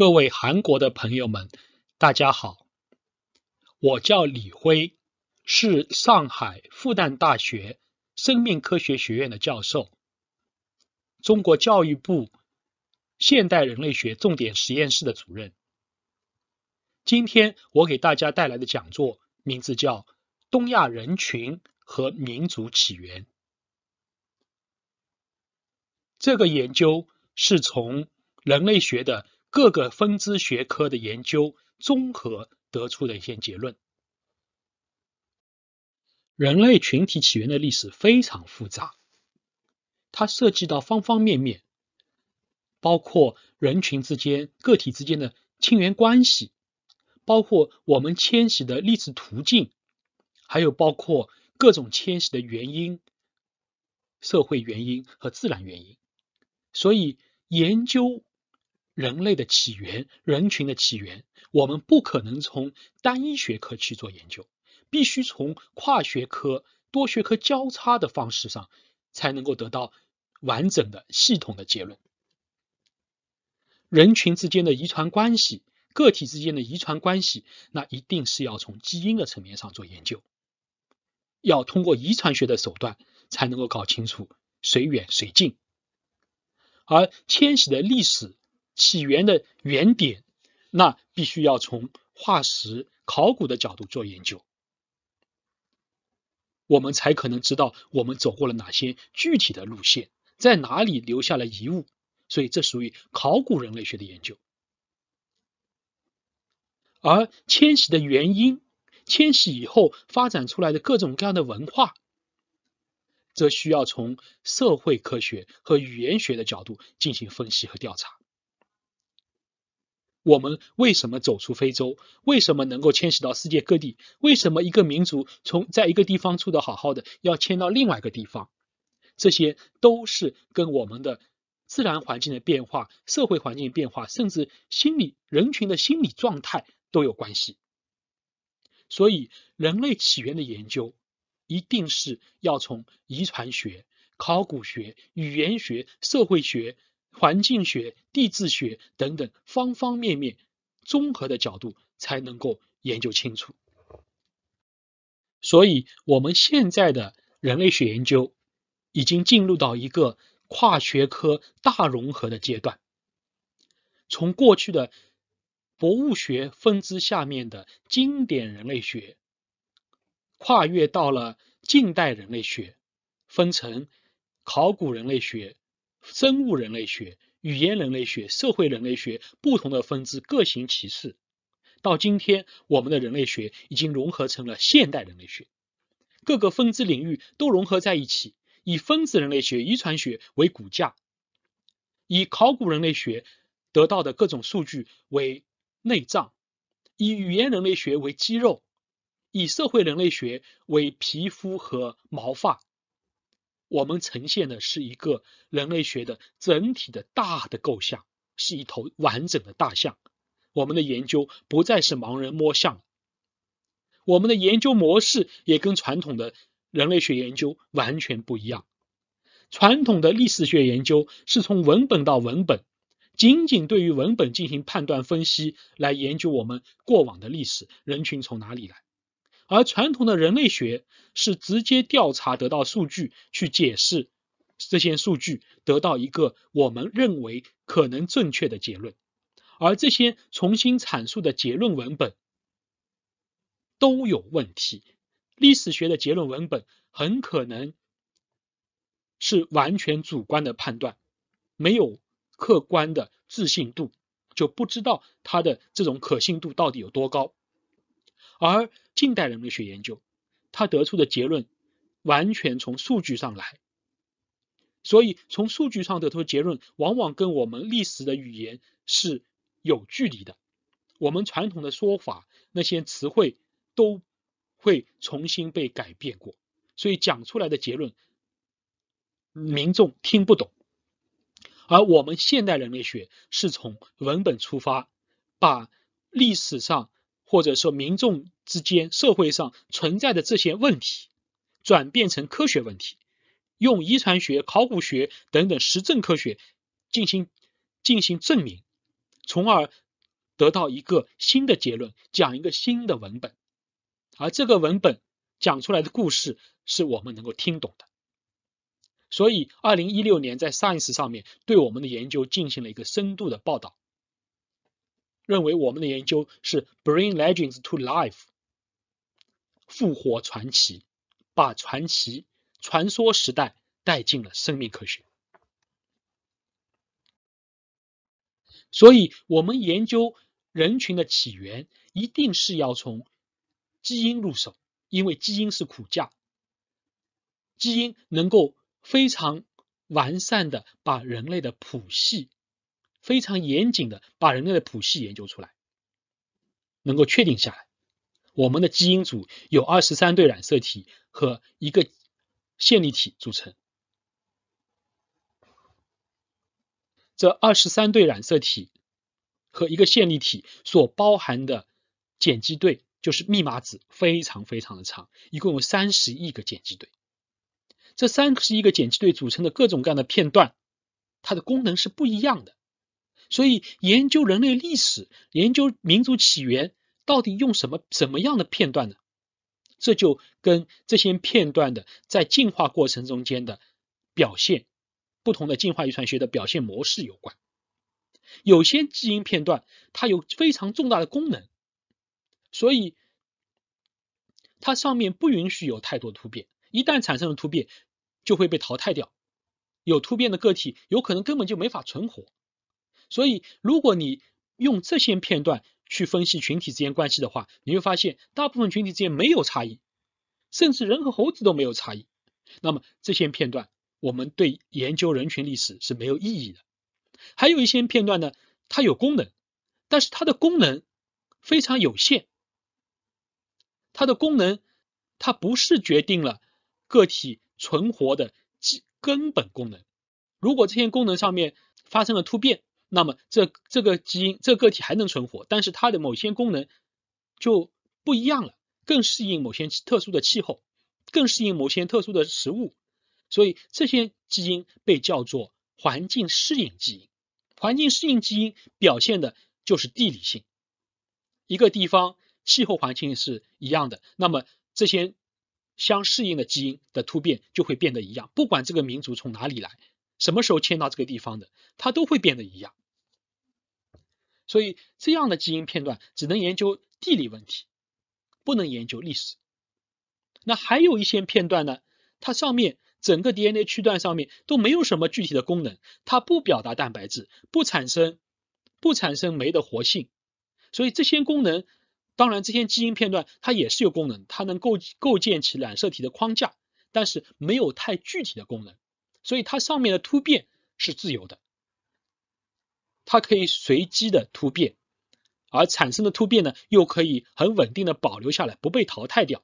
各位韩国的朋友们，大家好！我叫李辉，是上海复旦大学生命科学学院的教授，中国教育部现代人类学重点实验室的主任。今天我给大家带来的讲座，名字叫《东亚人群和民族起源》。这个研究是从人类学的。各个分支学科的研究综合得出的一些结论。人类群体起源的历史非常复杂，它涉及到方方面面，包括人群之间、个体之间的亲缘关系，包括我们迁徙的历史途径，还有包括各种迁徙的原因，社会原因和自然原因。所以研究。人类的起源，人群的起源，我们不可能从单一学科去做研究，必须从跨学科、多学科交叉的方式上，才能够得到完整的、系统的结论。人群之间的遗传关系，个体之间的遗传关系，那一定是要从基因的层面上做研究，要通过遗传学的手段才能够搞清楚谁远谁近，而迁徙的历史。起源的原点，那必须要从化石、考古的角度做研究，我们才可能知道我们走过了哪些具体的路线，在哪里留下了遗物。所以，这属于考古人类学的研究。而迁徙的原因、迁徙以后发展出来的各种各样的文化，则需要从社会科学和语言学的角度进行分析和调查。我们为什么走出非洲？为什么能够迁徙到世界各地？为什么一个民族从在一个地方住得好好的，要迁到另外一个地方？这些都是跟我们的自然环境的变化、社会环境变化，甚至心理人群的心理状态都有关系。所以，人类起源的研究，一定是要从遗传学、考古学、语言学、社会学。环境学、地质学等等方方面面综合的角度才能够研究清楚。所以，我们现在的人类学研究已经进入到一个跨学科大融合的阶段，从过去的博物学分支下面的经典人类学，跨越到了近代人类学，分成考古人类学。生物人类学、语言人类学、社会人类学不同的分支各行其事。到今天，我们的人类学已经融合成了现代人类学，各个分支领域都融合在一起，以分子人类学、遗传学为骨架，以考古人类学得到的各种数据为内脏，以语言人类学为肌肉，以社会人类学为皮肤和毛发。我们呈现的是一个人类学的整体的大的构象，是一头完整的大象。我们的研究不再是盲人摸象，我们的研究模式也跟传统的人类学研究完全不一样。传统的历史学研究是从文本到文本，仅仅对于文本进行判断分析来研究我们过往的历史，人群从哪里来。而传统的人类学是直接调查得到数据，去解释这些数据，得到一个我们认为可能正确的结论。而这些重新阐述的结论文本都有问题，历史学的结论文本很可能，是完全主观的判断，没有客观的自信度，就不知道它的这种可信度到底有多高。而近代人类学研究，他得出的结论完全从数据上来，所以从数据上得出结论，往往跟我们历史的语言是有距离的。我们传统的说法，那些词汇都会重新被改变过，所以讲出来的结论，民众听不懂。而我们现代人类学是从文本出发，把历史上。或者说民众之间、社会上存在的这些问题，转变成科学问题，用遗传学、考古学等等实证科学进行进行证明，从而得到一个新的结论，讲一个新的文本，而这个文本讲出来的故事是我们能够听懂的。所以，二零一六年在《Science》上面对我们的研究进行了一个深度的报道。认为我们的研究是 bring legends to life，复活传奇，把传奇传说时代带进了生命科学。所以，我们研究人群的起源，一定是要从基因入手，因为基因是骨架，基因能够非常完善的把人类的谱系。非常严谨的把人类的谱系研究出来，能够确定下来。我们的基因组有二十三对染色体和一个线粒体组成。这二十三对染色体和一个线粒体所包含的碱基对，就是密码子，非常非常的长，一共有三十亿个碱基对。这三十亿个碱基对组成的各种各样的片段，它的功能是不一样的。所以，研究人类历史、研究民族起源，到底用什么怎么样的片段呢？这就跟这些片段的在进化过程中间的表现、不同的进化遗传学的表现模式有关。有些基因片段它有非常重大的功能，所以它上面不允许有太多突变。一旦产生了突变，就会被淘汰掉。有突变的个体有可能根本就没法存活。所以，如果你用这些片段去分析群体之间关系的话，你会发现大部分群体之间没有差异，甚至人和猴子都没有差异。那么这些片段，我们对研究人群历史是没有意义的。还有一些片段呢，它有功能，但是它的功能非常有限，它的功能它不是决定了个体存活的基根本功能。如果这些功能上面发生了突变，那么这这个基因这个个体还能存活，但是它的某些功能就不一样了，更适应某些特殊的气候，更适应某些特殊的食物，所以这些基因被叫做环境适应基因。环境适应基因表现的就是地理性。一个地方气候环境是一样的，那么这些相适应的基因的突变就会变得一样，不管这个民族从哪里来，什么时候迁到这个地方的，它都会变得一样。所以这样的基因片段只能研究地理问题，不能研究历史。那还有一些片段呢？它上面整个 DNA 区段上面都没有什么具体的功能，它不表达蛋白质，不产生不产生酶的活性。所以这些功能，当然这些基因片段它也是有功能，它能构构建起染色体的框架，但是没有太具体的功能。所以它上面的突变是自由的。它可以随机的突变，而产生的突变呢，又可以很稳定的保留下来，不被淘汰掉。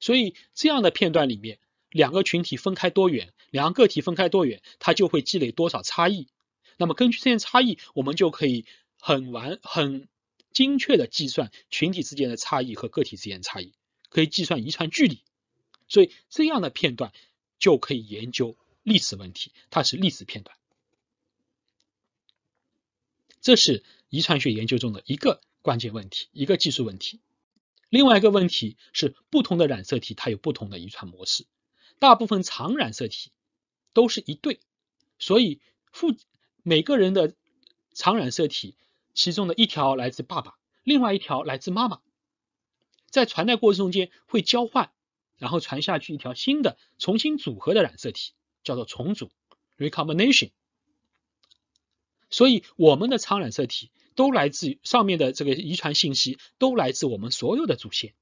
所以这样的片段里面，两个群体分开多远，两个个体分开多远，它就会积累多少差异。那么根据这些差异，我们就可以很完很精确的计算群体之间的差异和个体之间的差异，可以计算遗传距离。所以这样的片段就可以研究历史问题，它是历史片段。这是遗传学研究中的一个关键问题，一个技术问题。另外一个问题是，不同的染色体它有不同的遗传模式。大部分常染色体都是一对，所以父每个人的常染色体其中的一条来自爸爸，另外一条来自妈妈。在传代过程中间会交换，然后传下去一条新的、重新组合的染色体，叫做重组 （recombination）。所以我们的苍染色体都来自于上面的这个遗传信息，都来自我们所有的祖先。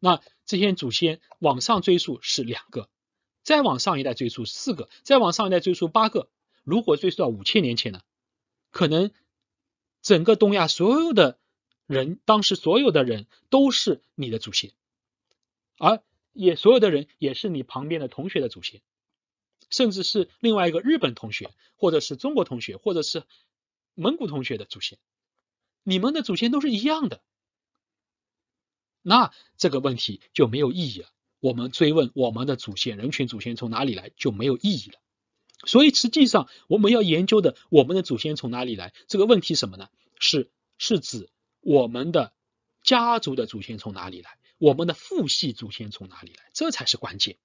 那这些祖先往上追溯是两个，再往上一代追溯四个，再往上一代追溯八个。如果追溯到五千年前呢，可能整个东亚所有的人，当时所有的人都是你的祖先，而也所有的人也是你旁边的同学的祖先。甚至是另外一个日本同学，或者是中国同学，或者是蒙古同学的祖先，你们的祖先都是一样的，那这个问题就没有意义了。我们追问我们的祖先、人群祖先从哪里来就没有意义了。所以实际上我们要研究的，我们的祖先从哪里来这个问题什么呢？是是指我们的家族的祖先从哪里来，我们的父系祖先从哪里来，这才是关键。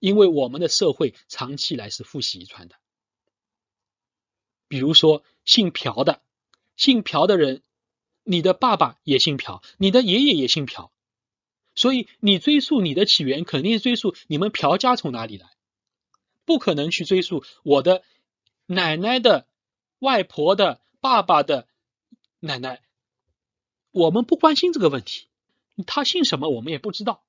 因为我们的社会长期来是父系遗传的，比如说姓朴的，姓朴的人，你的爸爸也姓朴，你的爷爷也姓朴，所以你追溯你的起源，肯定追溯你们朴家从哪里来，不可能去追溯我的奶奶的外婆的爸爸的奶奶，我们不关心这个问题，他姓什么我们也不知道，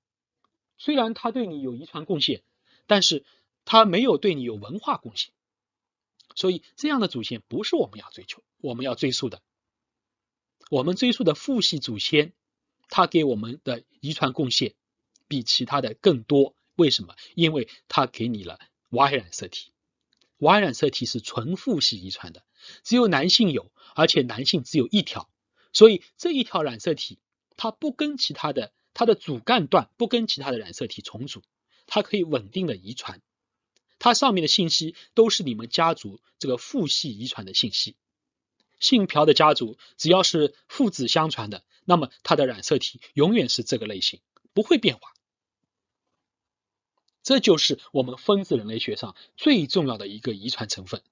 虽然他对你有遗传贡献。但是他没有对你有文化贡献，所以这样的祖先不是我们要追求，我们要追溯的。我们追溯的父系祖先，他给我们的遗传贡献比其他的更多。为什么？因为他给你了 Y 染色体，Y 染色体是纯父系遗传的，只有男性有，而且男性只有一条。所以这一条染色体，它不跟其他的，它的主干段不跟其他的染色体重组。它可以稳定的遗传，它上面的信息都是你们家族这个父系遗传的信息。姓朴的家族只要是父子相传的，那么它的染色体永远是这个类型，不会变化。这就是我们分子人类学上最重要的一个遗传成分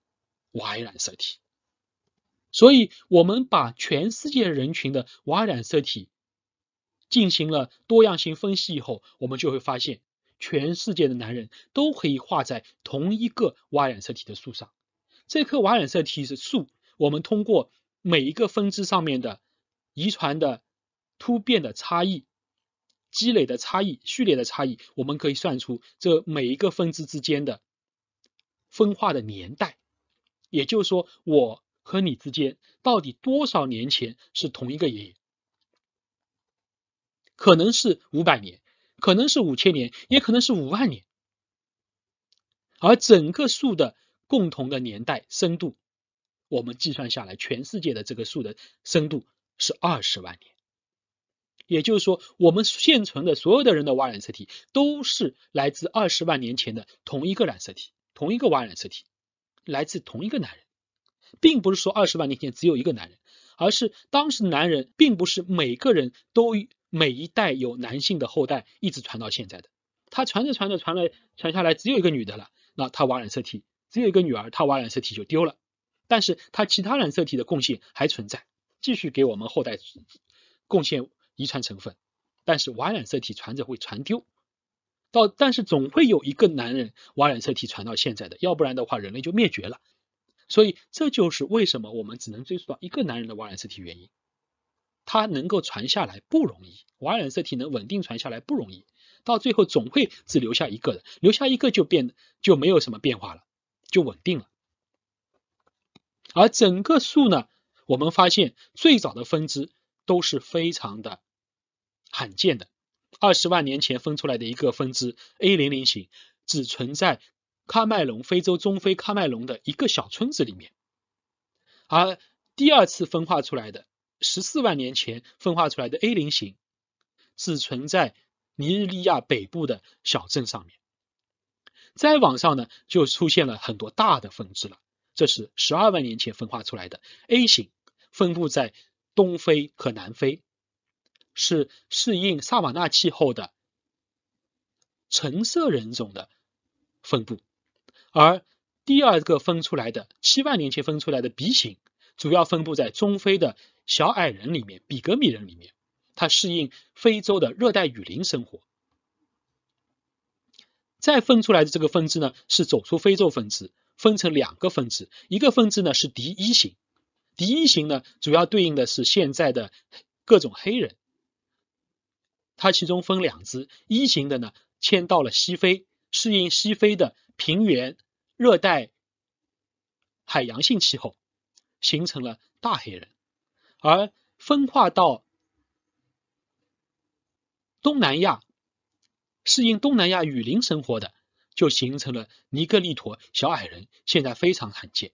——Y 染色体。所以，我们把全世界人群的 Y 染色体进行了多样性分析以后，我们就会发现。全世界的男人都可以画在同一个 Y 染色体的树上。这棵 Y 染色体的树，我们通过每一个分支上面的遗传的突变的差异、积累的差异、序列的差异，我们可以算出这每一个分支之间的分化的年代。也就是说，我和你之间到底多少年前是同一个爷爷？可能是五百年。可能是五千年，也可能是五万年，而整个树的共同的年代深度，我们计算下来，全世界的这个树的深度是二十万年。也就是说，我们现存的所有的人的 Y 染色体都是来自二十万年前的同一个染色体，同一个 Y 染色体，来自同一个男人，并不是说二十万年前只有一个男人，而是当时男人并不是每个人都。每一代有男性的后代一直传到现在的，他传着传着传了传下来只有一个女的了，那他挖染色体只有一个女儿，他挖染色体就丢了，但是他其他染色体的贡献还存在，继续给我们后代贡献遗传成分，但是 Y 染色体传着会传丢，到但是总会有一个男人 Y 染色体传到现在的，要不然的话人类就灭绝了，所以这就是为什么我们只能追溯到一个男人的 Y 染色体原因。它能够传下来不容易，Y 染色体能稳定传下来不容易，到最后总会只留下一个人，留下一个就变就没有什么变化了，就稳定了。而整个树呢，我们发现最早的分支都是非常的罕见的，二十万年前分出来的一个分支 A 零零型，只存在喀麦隆非洲中非喀麦隆的一个小村子里面，而第二次分化出来的。十四万年前分化出来的 A 零型只存在尼日利亚北部的小镇上面，再往上呢就出现了很多大的分支了。这是十二万年前分化出来的 A 型，分布在东非和南非，是适应萨瓦纳气候的橙色人种的分布。而第二个分出来的七万年前分出来的 B 型，主要分布在中非的。小矮人里面，比格米人里面，它适应非洲的热带雨林生活。再分出来的这个分支呢，是走出非洲分支，分成两个分支，一个分支呢是第一型，第一型呢主要对应的是现在的各种黑人。它其中分两支，一型的呢迁到了西非，适应西非的平原、热带、海洋性气候，形成了大黑人。而分化到东南亚，适应东南亚雨林生活的，就形成了尼格利陀小矮人，现在非常罕见。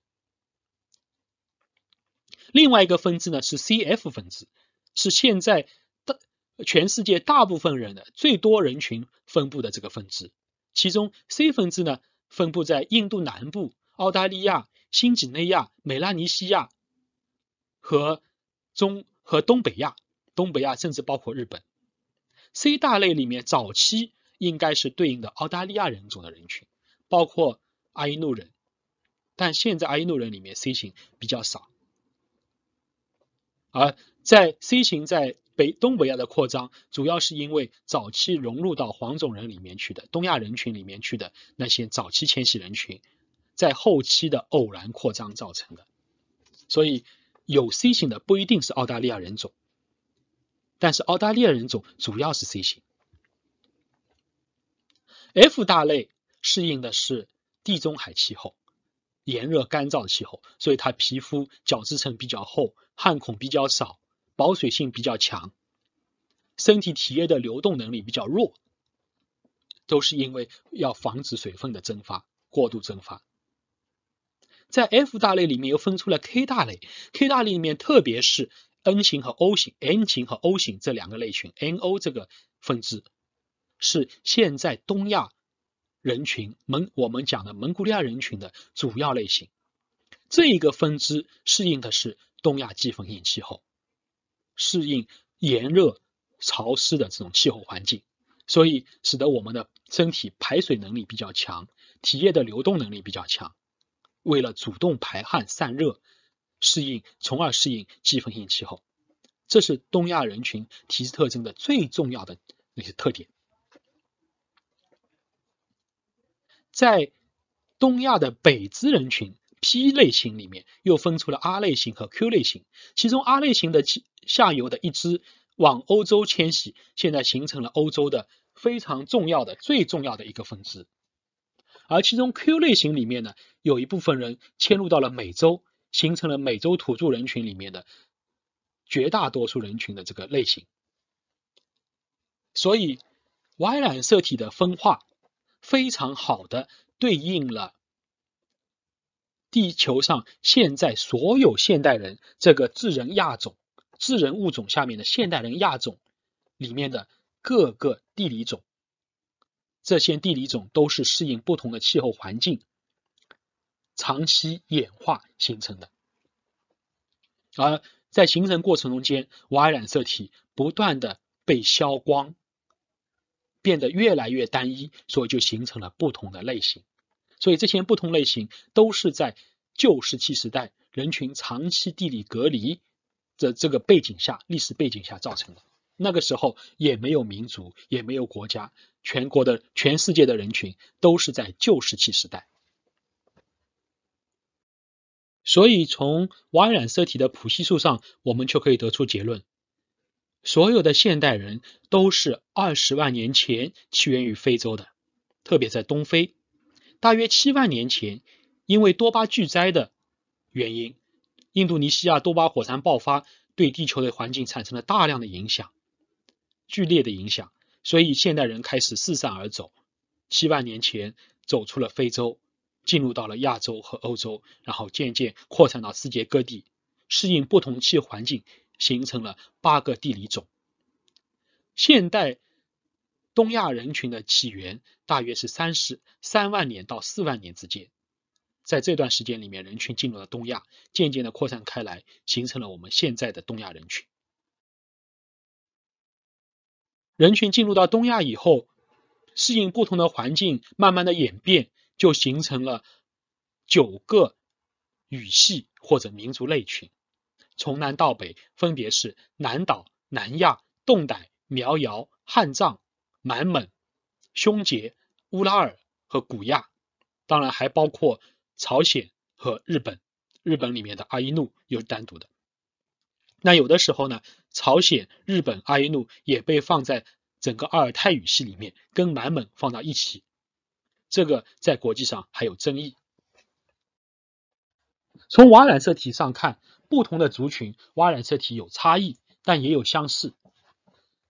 另外一个分支呢是 Cf 分支，是现在大全世界大部分人的最多人群分布的这个分支。其中 C 分支呢分布在印度南部、澳大利亚、新几内亚、美拉尼西亚和。中和东北亚，东北亚甚至包括日本，C 大类里面早期应该是对应的澳大利亚人种的人群，包括阿伊诺人，但现在阿伊诺人里面 C 型比较少，而在 C 型在北东北亚的扩张，主要是因为早期融入到黄种人里面去的东亚人群里面去的那些早期迁徙人群，在后期的偶然扩张造成的，所以。有 C 型的不一定是澳大利亚人种，但是澳大利亚人种主要是 C 型。F 大类适应的是地中海气候，炎热干燥的气候，所以它皮肤角质层比较厚，汗孔比较少，保水性比较强，身体体液的流动能力比较弱，都是因为要防止水分的蒸发，过度蒸发。在 F 大类里面又分出了 K 大类，K 大类里面特别是 N 型和 O 型，N 型和 O 型这两个类群，NO 这个分支是现在东亚人群蒙我们讲的蒙古利亚人群的主要类型。这一个分支适应的是东亚季风性气候，适应炎热潮湿的这种气候环境，所以使得我们的身体排水能力比较强，体液的流动能力比较强。为了主动排汗散热，适应，从而适应季风性气候，这是东亚人群体质特征的最重要的那些特点。在东亚的北支人群 P 类型里面，又分出了 R 类型和 Q 类型，其中 R 类型的下游的一支往欧洲迁徙，现在形成了欧洲的非常重要的、最重要的一个分支。而其中 Q 类型里面呢，有一部分人迁入到了美洲，形成了美洲土著人群里面的绝大多数人群的这个类型。所以 Y 染色体的分化非常好的对应了地球上现在所有现代人这个智人亚种、智人物种下面的现代人亚种里面的各个地理种。这些地理种都是适应不同的气候环境，长期演化形成的。而在形成过程中间，Y 染色体不断的被消光，变得越来越单一，所以就形成了不同的类型。所以这些不同类型都是在旧石器时代人群长期地理隔离的这个背景下、历史背景下造成的。那个时候也没有民族，也没有国家，全国的、全世界的人群都是在旧石器时代。所以从 Y 染色体的谱系数上，我们就可以得出结论：所有的现代人都是二十万年前起源于非洲的，特别在东非。大约七万年前，因为多巴巨灾的原因，印度尼西亚多巴火山爆发，对地球的环境产生了大量的影响。剧烈的影响，所以现代人开始四散而走。七万年前走出了非洲，进入到了亚洲和欧洲，然后渐渐扩散到世界各地，适应不同气候环境，形成了八个地理种。现代东亚人群的起源大约是三十三万年到四万年之间，在这段时间里面，人群进入了东亚，渐渐的扩散开来，形成了我们现在的东亚人群。人群进入到东亚以后，适应不同的环境，慢慢的演变，就形成了九个语系或者民族类群。从南到北分别是南岛、南亚、侗傣、苗瑶、汉藏、满蒙、匈杰、乌拉尔和古亚。当然还包括朝鲜和日本。日本里面的阿伊努又是单独的。那有的时候呢？朝鲜、日本、阿伊努也被放在整个阿尔泰语系里面，跟满蒙放到一起，这个在国际上还有争议。从 Y 染色体上看，不同的族群 Y 染色体有差异，但也有相似。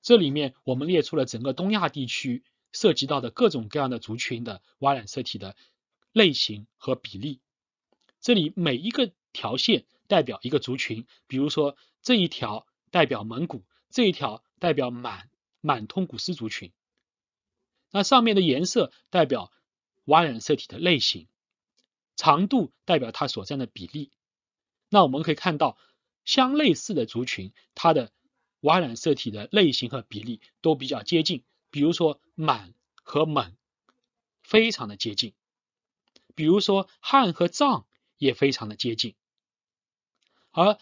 这里面我们列出了整个东亚地区涉及到的各种各样的族群的 Y 染色体的类型和比例。这里每一个条线代表一个族群，比如说这一条。代表蒙古这一条代表满满通古斯族群，那上面的颜色代表 Y 染色体的类型，长度代表它所占的比例。那我们可以看到，相类似的族群，它的 Y 染色体的类型和比例都比较接近。比如说满和蒙，非常的接近；比如说汉和藏，也非常的接近。而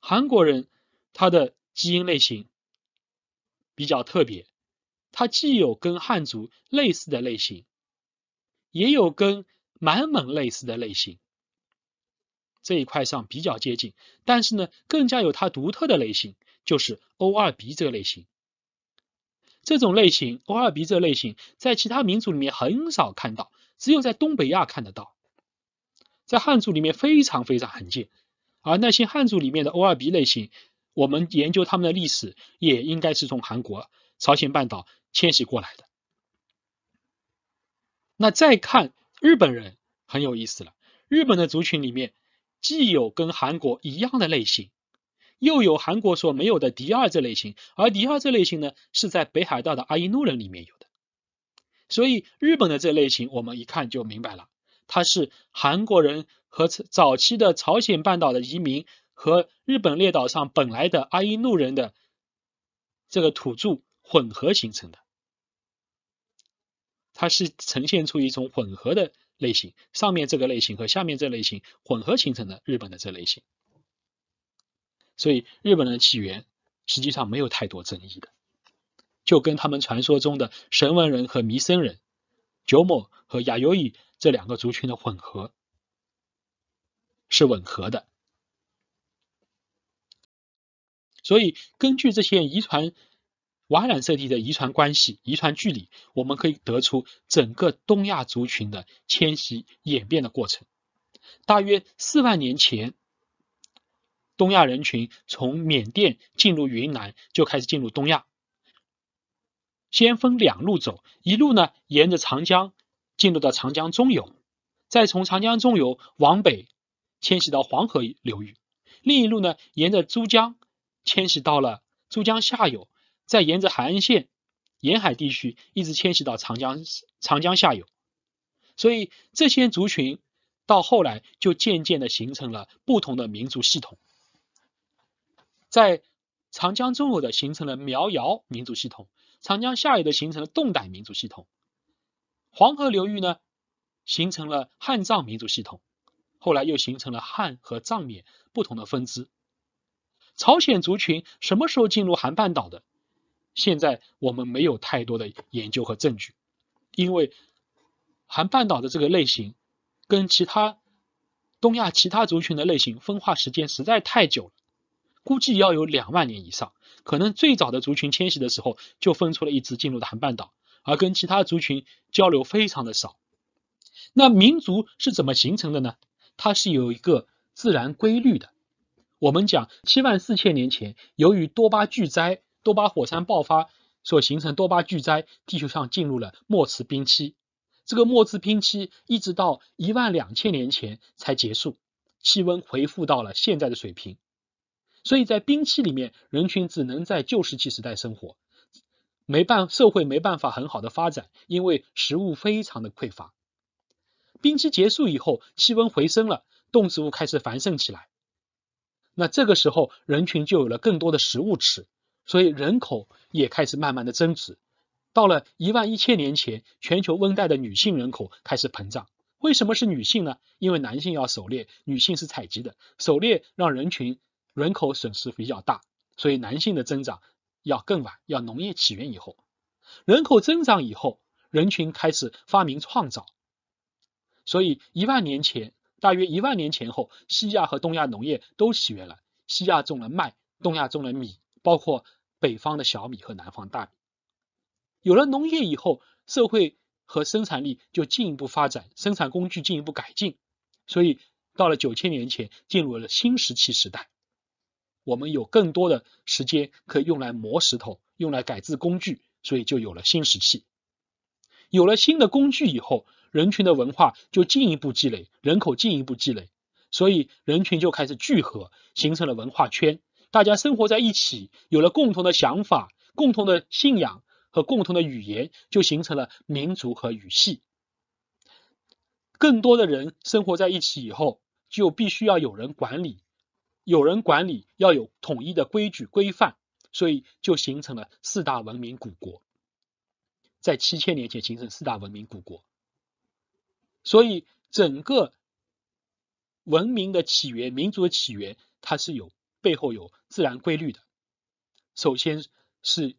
韩国人，他的基因类型比较特别，它既有跟汉族类似的类型，也有跟满蒙类似的类型，这一块上比较接近。但是呢，更加有它独特的类型，就是 O2B 这类型。这种类型 O2B 这类型在其他民族里面很少看到，只有在东北亚看得到，在汉族里面非常非常罕见。而那些汉族里面的 O2B 类型。我们研究他们的历史，也应该是从韩国、朝鲜半岛迁徙过来的。那再看日本人很有意思了，日本的族群里面既有跟韩国一样的类型，又有韩国所没有的迪二这类型。而迪二这类型呢，是在北海道的阿伊努人里面有的。所以日本的这类型，我们一看就明白了，它是韩国人和早期的朝鲜半岛的移民。和日本列岛上本来的阿伊努人的这个土著混合形成的，它是呈现出一种混合的类型。上面这个类型和下面这类型混合形成的日本的这类型，所以日本的起源实际上没有太多争议的，就跟他们传说中的神文人和弥生人、久某和雅优伊这两个族群的混合是吻合的。所以，根据这些遗传瓦染色体的遗传关系、遗传距离，我们可以得出整个东亚族群的迁徙演变的过程。大约四万年前，东亚人群从缅甸进入云南，就开始进入东亚。先分两路走，一路呢沿着长江进入到长江中游，再从长江中游往北迁徙到黄河流域；另一路呢沿着珠江。迁徙到了珠江下游，再沿着海岸线、沿海地区，一直迁徙到长江长江下游。所以这些族群到后来就渐渐的形成了不同的民族系统。在长江中游的形成了苗瑶民族系统，长江下游的形成了侗傣民族系统，黄河流域呢形成了汉藏民族系统，后来又形成了汉和藏缅不同的分支。朝鲜族群什么时候进入韩半岛的？现在我们没有太多的研究和证据，因为韩半岛的这个类型跟其他东亚其他族群的类型分化时间实在太久了，估计要有两万年以上。可能最早的族群迁徙的时候就分出了一支进入的韩半岛，而跟其他族群交流非常的少。那民族是怎么形成的呢？它是有一个自然规律的。我们讲七万四千年前，由于多巴巨灾、多巴火山爆发所形成多巴巨灾，地球上进入了末次冰期。这个末次冰期一直到一万两千年前才结束，气温回复到了现在的水平。所以在冰期里面，人群只能在旧石器时代生活，没办社会没办法很好的发展，因为食物非常的匮乏。冰期结束以后，气温回升了，动植物开始繁盛起来。那这个时候，人群就有了更多的食物吃，所以人口也开始慢慢的增值。到了一万一千年前，全球温带的女性人口开始膨胀。为什么是女性呢？因为男性要狩猎，女性是采集的。狩猎让人群人口损失比较大，所以男性的增长要更晚，要农业起源以后，人口增长以后，人群开始发明创造。所以一万年前。大约一万年前后，西亚和东亚农业都起源了。西亚种了麦，东亚种了米，包括北方的小米和南方大米。有了农业以后，社会和生产力就进一步发展，生产工具进一步改进。所以，到了九千年前，进入了新石器时代。我们有更多的时间可以用来磨石头，用来改制工具，所以就有了新石器。有了新的工具以后，人群的文化就进一步积累，人口进一步积累，所以人群就开始聚合，形成了文化圈。大家生活在一起，有了共同的想法、共同的信仰和共同的语言，就形成了民族和语系。更多的人生活在一起以后，就必须要有人管理，有人管理要有统一的规矩规范，所以就形成了四大文明古国，在七千年前形成四大文明古国。所以，整个文明的起源、民族的起源，它是有背后有自然规律的。首先，是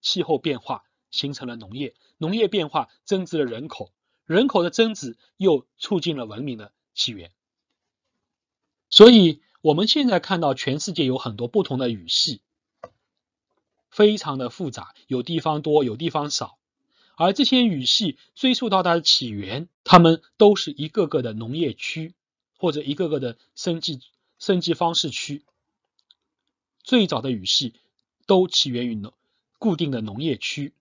气候变化形成了农业，农业变化增值了人口，人口的增值又促进了文明的起源。所以，我们现在看到全世界有很多不同的语系，非常的复杂，有地方多，有地方少。而这些语系追溯到它的起源，它们都是一个个的农业区，或者一个个的生计生计方式区。最早的语系都起源于农固定的农业区，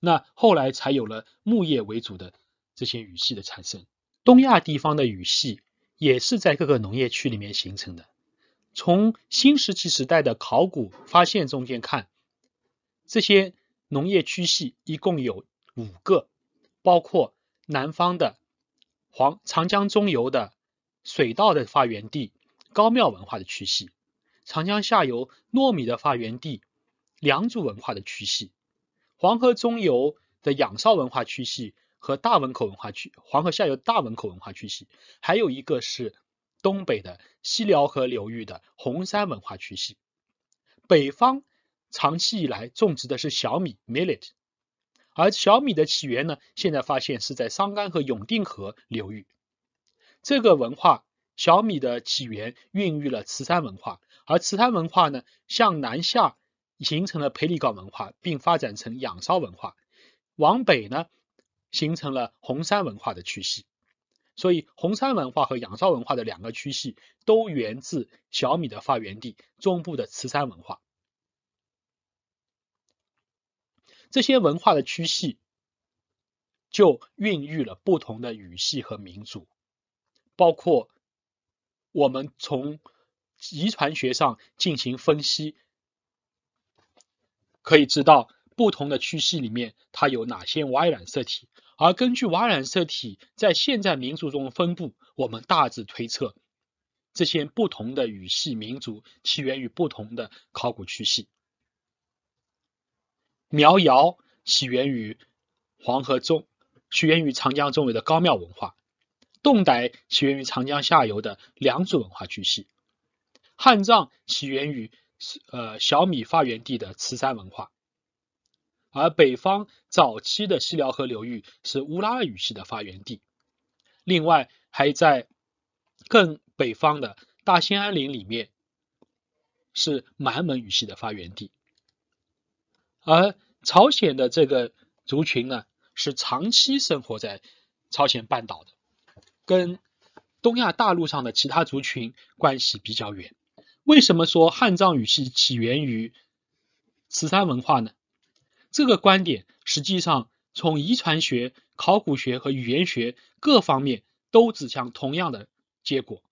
那后来才有了牧业为主的这些语系的产生。东亚地方的语系也是在各个农业区里面形成的。从新石器时代的考古发现中间看，这些农业区系一共有。五个，包括南方的黄长江中游的水稻的发源地高庙文化的区系，长江下游糯米的发源地良渚文化的区系，黄河中游的仰韶文化区系和大汶口文化区，黄河下游大汶口文化区系，还有一个是东北的西辽河流域的红山文化区系。北方长期以来种植的是小米 millet。而小米的起源呢，现在发现是在桑干和永定河流域。这个文化，小米的起源孕育了磁山文化，而磁山文化呢，向南下形成了裴里岗文化，并发展成仰韶文化；往北呢，形成了红山文化的区系。所以，红山文化和仰韶文化的两个区系都源自小米的发源地——中部的磁山文化。这些文化的区系就孕育了不同的语系和民族，包括我们从遗传学上进行分析，可以知道不同的区系里面它有哪些 Y 染色体，而根据 Y 染色体在现在民族中的分布，我们大致推测这些不同的语系民族起源于不同的考古区系。苗瑶起源于黄河中，起源于长江中游的高庙文化；侗傣起源于长江下游的良渚文化区系；汉藏起源于呃小米发源地的磁山文化；而北方早期的西辽河流域是乌拉语系的发源地。另外，还在更北方的大兴安岭里面，是满蒙语系的发源地。而朝鲜的这个族群呢，是长期生活在朝鲜半岛的，跟东亚大陆上的其他族群关系比较远。为什么说汉藏语系起源于慈山文化呢？这个观点实际上从遗传学、考古学和语言学各方面都指向同样的结果。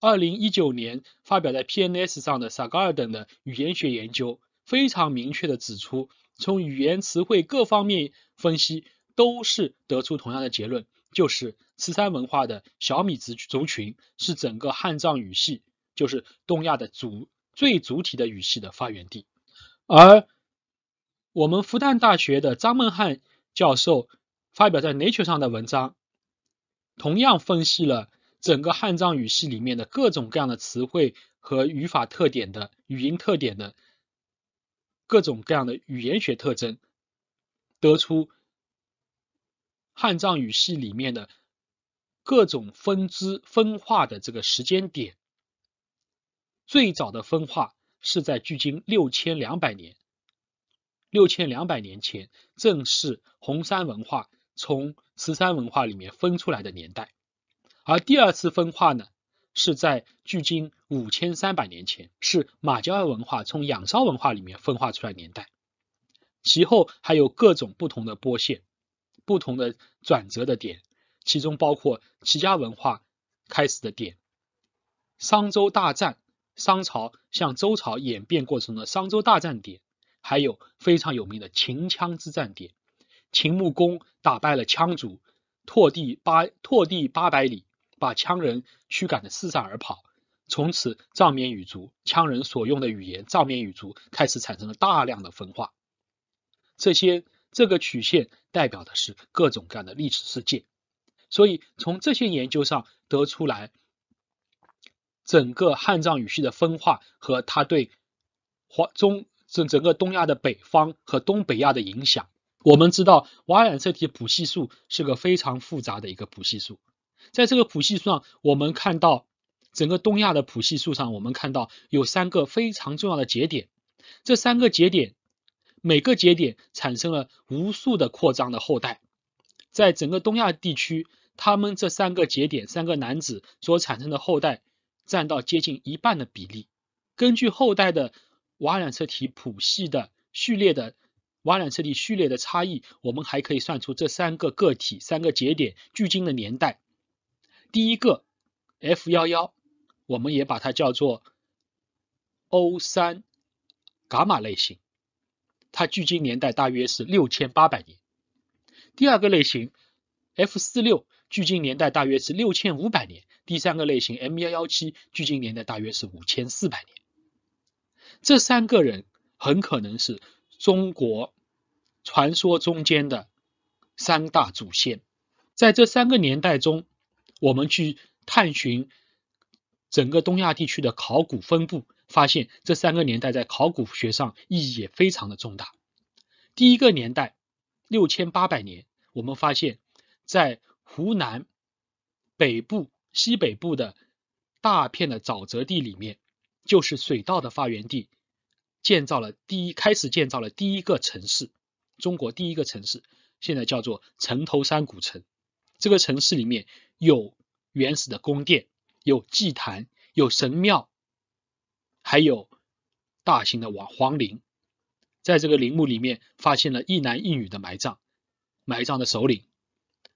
二零一九年发表在 PNS 上的萨格尔等的语言学研究。非常明确的指出，从语言词汇各方面分析，都是得出同样的结论，就是慈山文化的小米族族群是整个汉藏语系，就是东亚的主最主体的语系的发源地。而我们复旦大学的张梦汉教授发表在 Nature 上的文章，同样分析了整个汉藏语系里面的各种各样的词汇和语法特点的语音特点的。各种各样的语言学特征，得出汉藏语系里面的各种分支分化的这个时间点。最早的分化是在距今六千两百年，六千两百年前，正是红山文化从十山文化里面分出来的年代。而第二次分化呢？是在距今五千三百年前，是马家文化从仰韶文化里面分化出来年代。其后还有各种不同的波线、不同的转折的点，其中包括齐家文化开始的点、商周大战、商朝向周朝演变过程的商周大战点，还有非常有名的秦羌之战点，秦穆公打败了羌族，拓地八拓地八百里。把羌人驱赶的四散而跑，从此藏缅语族羌人所用的语言，藏缅语族开始产生了大量的分化。这些这个曲线代表的是各种各样的历史事件，所以从这些研究上得出来，整个汉藏语系的分化和它对华中整整个东亚的北方和东北亚的影响。我们知道，Y 染色体谱系数是个非常复杂的一个谱系数，在这个谱系上，我们看到整个东亚的谱系树上，我们看到有三个非常重要的节点。这三个节点，每个节点产生了无数的扩张的后代。在整个东亚地区，他们这三个节点三个男子所产生的后代占到接近一半的比例。根据后代的瓦染色体谱系的序列的瓦染色体序列的差异，我们还可以算出这三个个体三个节点距今的年代。第一个 F 幺幺，我们也把它叫做 O 三伽马类型，它距今年代大约是六千八百年。第二个类型 F 四六距今年代大约是六千五百年。第三个类型 M 幺幺七距今年代大约是五千四百年。这三个人很可能是中国传说中间的三大祖先，在这三个年代中。我们去探寻整个东亚地区的考古分布，发现这三个年代在考古学上意义也非常的重大。第一个年代六千八百年，我们发现在湖南北部、西北部的大片的沼泽地里面，就是水稻的发源地，建造了第一开始建造了第一个城市，中国第一个城市，现在叫做城头山古城。这个城市里面有原始的宫殿、有祭坛、有神庙，还有大型的王皇陵。在这个陵墓里面，发现了一男一女的埋葬，埋葬的首领。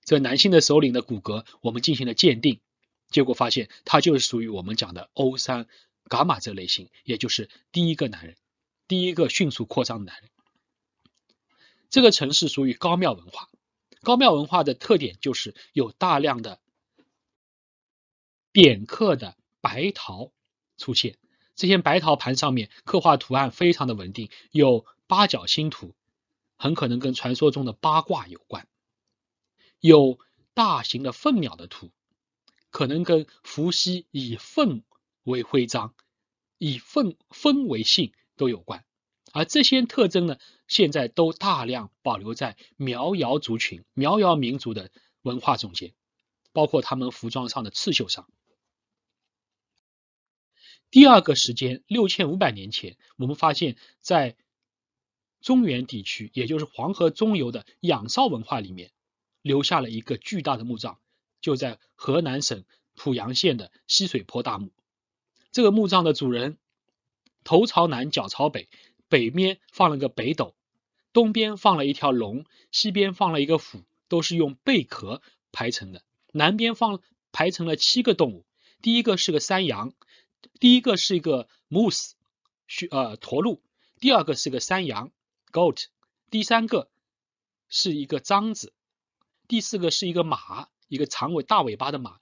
这男性的首领的骨骼，我们进行了鉴定，结果发现他就是属于我们讲的欧三伽马这类型，也就是第一个男人，第一个迅速扩张的男人。这个城市属于高庙文化。高庙文化的特点就是有大量的点刻的白陶出现，这些白陶盘上面刻画图案非常的稳定，有八角星图，很可能跟传说中的八卦有关；有大型的凤鸟的图，可能跟伏羲以凤为徽章，以凤凤为姓都有关。而这些特征呢，现在都大量保留在苗瑶族群、苗瑶民族的文化中间，包括他们服装上的刺绣上。第二个时间，六千五百年前，我们发现在中原地区，也就是黄河中游的仰韶文化里面，留下了一个巨大的墓葬，就在河南省濮阳县的西水坡大墓。这个墓葬的主人头朝南，脚朝北。北面放了个北斗，东边放了一条龙，西边放了一个虎，都是用贝壳排成的。南边放排成了七个动物，第一个是个山羊，第一个是一个 moose，呃驼鹿，第二个是个山羊 goat，第三个是一个獐子，第四个是一个马，一个长尾大尾巴的马，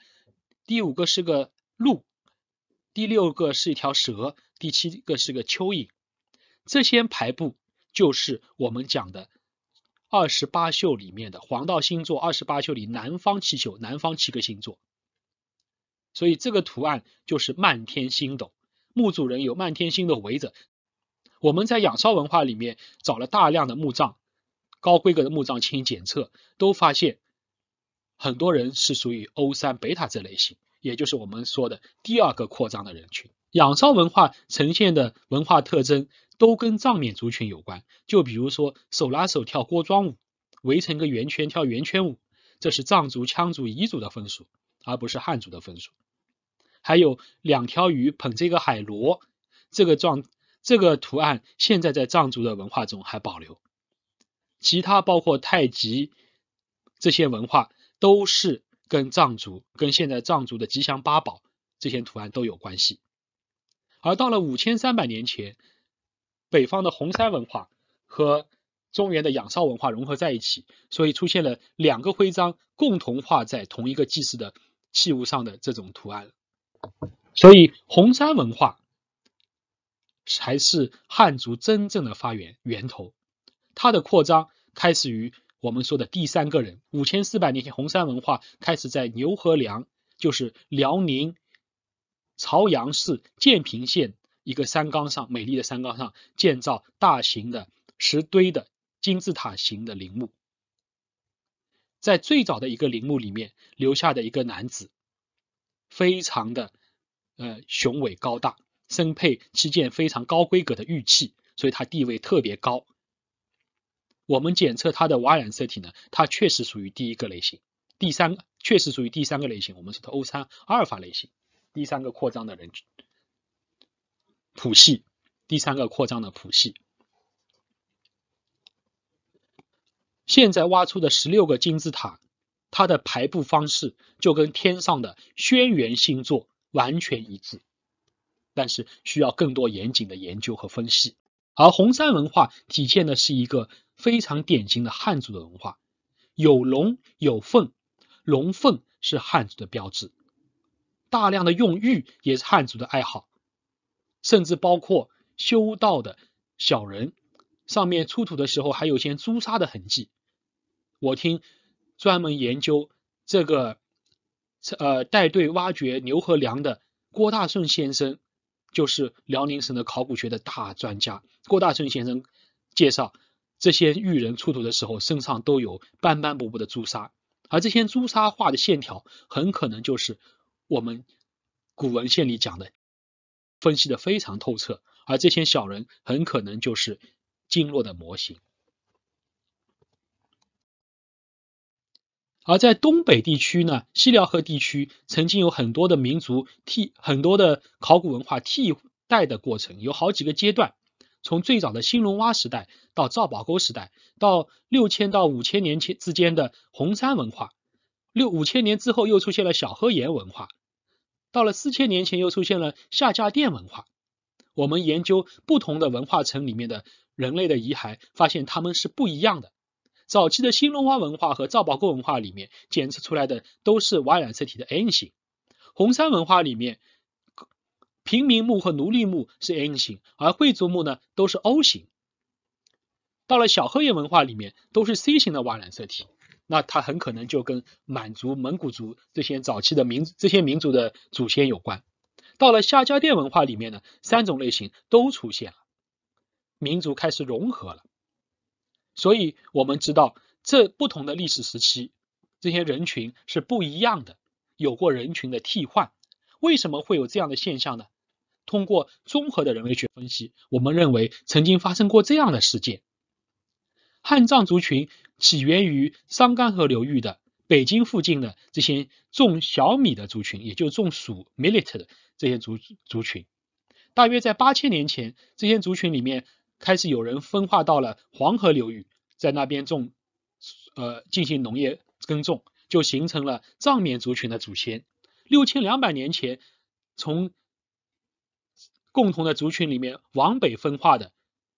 第五个是个鹿，第六个是一条蛇，第七个是个蚯蚓。这些排布就是我们讲的二十八宿里面的黄道星座，二十八宿里南方七宿，南方七个星座。所以这个图案就是漫天星斗，墓主人有漫天星斗围着。我们在仰韶文化里面找了大量的墓葬，高规格的墓葬进行检测，都发现很多人是属于 O 三贝塔这类型，也就是我们说的第二个扩张的人群。仰韶文化呈现的文化特征。都跟藏缅族群有关，就比如说手拉手跳锅庄舞，围成个圆圈跳圆圈舞，这是藏族、羌族、彝族的风俗，而不是汉族的风俗。还有两条鱼捧着一个海螺，这个状这个图案现在在藏族的文化中还保留。其他包括太极这些文化，都是跟藏族跟现在藏族的吉祥八宝这些图案都有关系。而到了五千三百年前。北方的红山文化和中原的仰韶文化融合在一起，所以出现了两个徽章共同画在同一个祭祀的器物上的这种图案。所以红山文化才是汉族真正的发源源头。它的扩张开始于我们说的第三个人，五千四百年前，红山文化开始在牛河梁，就是辽宁朝阳市建平县。一个山冈上，美丽的山冈上建造大型的石堆的金字塔形的陵墓，在最早的一个陵墓里面留下的一个男子，非常的呃雄伟高大，身佩七件非常高规格的玉器，所以他地位特别高。我们检测他的 Y 染色体呢，他确实属于第一个类型，第三确实属于第三个类型，我们说的 O 三阿尔法类型，第三个扩张的人。群。谱系，第三个扩张的谱系。现在挖出的十六个金字塔，它的排布方式就跟天上的轩辕星座完全一致，但是需要更多严谨的研究和分析。而红山文化体现的是一个非常典型的汉族的文化，有龙有凤，龙凤是汉族的标志，大量的用玉也是汉族的爱好。甚至包括修道的小人，上面出土的时候还有些朱砂的痕迹。我听专门研究这个呃带队挖掘牛和羊的郭大顺先生，就是辽宁省的考古学的大专家。郭大顺先生介绍，这些玉人出土的时候身上都有斑斑驳驳的朱砂，而这些朱砂画的线条，很可能就是我们古文献里讲的。分析的非常透彻，而这些小人很可能就是经络的模型。而在东北地区呢，西辽河地区曾经有很多的民族替，很多的考古文化替代的过程，有好几个阶段，从最早的兴隆洼时代到赵宝沟时代，到六千到五千年前之间的红山文化，六五千年之后又出现了小河沿文化。到了四千年前，又出现了夏家店文化。我们研究不同的文化层里面的人类的遗骸，发现它们是不一样的。早期的新龙湾文化和赵宝沟文化里面检测出来的都是 Y 染色体的 N 型，红山文化里面平民墓和奴隶墓是 N 型，而贵族墓呢都是 O 型。到了小河沿文化里面，都是 C 型的 Y 染色体。那他很可能就跟满族、蒙古族这些早期的民这些民族的祖先有关。到了夏家店文化里面呢，三种类型都出现了，民族开始融合了。所以我们知道，这不同的历史时期，这些人群是不一样的，有过人群的替换。为什么会有这样的现象呢？通过综合的人类学分析，我们认为曾经发生过这样的事件。汉藏族群起源于桑干河流域的北京附近的这些种小米的族群，也就种黍 millet 的这些族族群，大约在八千年前，这些族群里面开始有人分化到了黄河流域，在那边种，呃，进行农业耕种，就形成了藏缅族群的祖先。六千两百年前，从共同的族群里面往北分化的。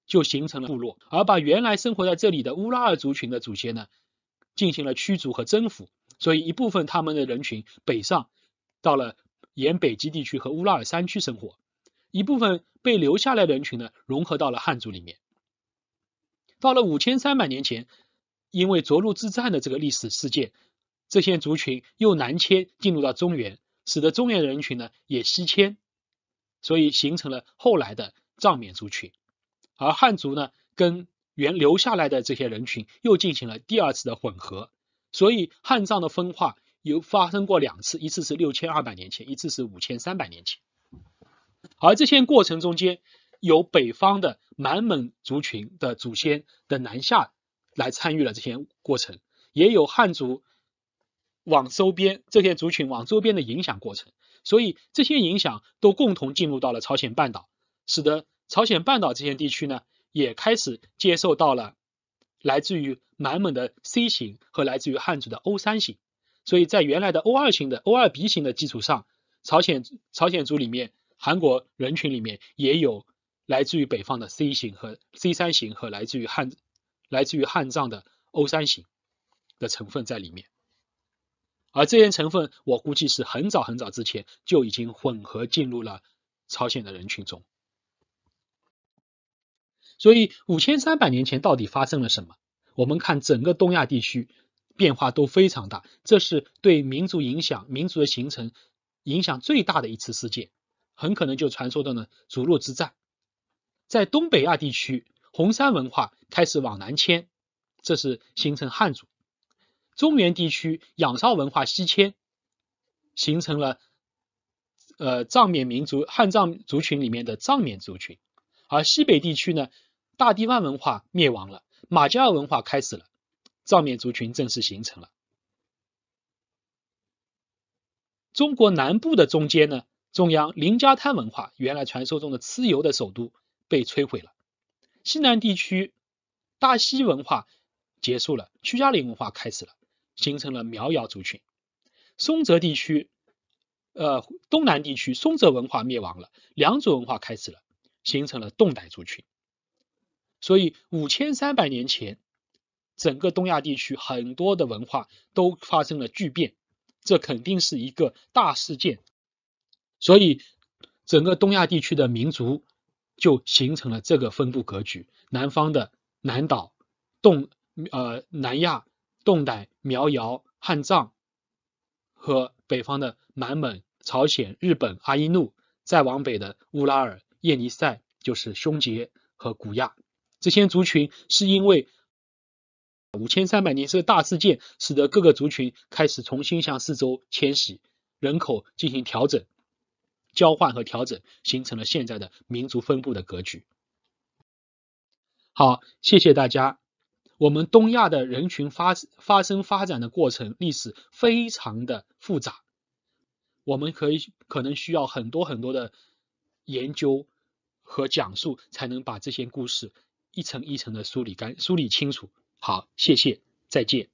就形成了部落，而把原来生活在这里的乌拉尔族群的祖先呢，进行了驱逐和征服，所以一部分他们的人群北上到了沿北极地区和乌拉尔山区生活，一部分被留下来的人群呢融合到了汉族里面。到了五千三百年前，因为涿鹿之战的这个历史事件，这些族群又南迁进入到中原，使得中原人群呢也西迁，所以形成了后来的藏缅族群。而汉族呢，跟原留下来的这些人群又进行了第二次的混合，所以汉藏的分化有发生过两次，一次是六千二百年前，一次是五千三百年前。而这些过程中间，有北方的满蒙族群的祖先的南下来参与了这些过程，也有汉族往周边这些族群往周边的影响过程，所以这些影响都共同进入到了朝鲜半岛，使得。朝鲜半岛这些地区呢，也开始接受到了来自于满蒙的 C 型和来自于汉族的 O 三型，所以在原来的 O 二型的 O 二 B 型的基础上，朝鲜朝鲜族里面、韩国人群里面也有来自于北方的 C 型和 C 三型和来自于汉、来自于汉藏的 O 三型的成分在里面，而这些成分我估计是很早很早之前就已经混合进入了朝鲜的人群中。所以五千三百年前到底发生了什么？我们看整个东亚地区变化都非常大，这是对民族影响、民族的形成影响最大的一次事件，很可能就传说的呢逐鹿之战，在东北亚地区红山文化开始往南迁，这是形成汉族；中原地区仰韶文化西迁，形成了呃藏缅民族汉藏族群里面的藏缅族群，而西北地区呢？大地湾文化灭亡了，马加尔文化开始了，藏缅族群正式形成了。中国南部的中间呢，中央林家滩文化，原来传说中的蚩尤的首都被摧毁了。西南地区大西文化结束了，屈家岭文化开始了，形成了苗瑶族群。松泽地区，呃，东南地区松泽文化灭亡了，良渚文化开始了，形成了侗傣族群。所以五千三百年前，整个东亚地区很多的文化都发生了巨变，这肯定是一个大事件。所以整个东亚地区的民族就形成了这个分布格局：南方的南岛、东呃南亚、冻傣、苗瑶、汉藏，和北方的满蒙、朝鲜、日本、阿伊努，再往北的乌拉尔、叶尼塞，就是匈杰和古亚。这些族群是因为五千三百年这个大事件，使得各个族群开始重新向四周迁徙，人口进行调整、交换和调整，形成了现在的民族分布的格局。好，谢谢大家。我们东亚的人群发发生发展的过程历史非常的复杂，我们可以可能需要很多很多的研究和讲述，才能把这些故事。一层一层的梳理干，梳理清楚。好，谢谢，再见。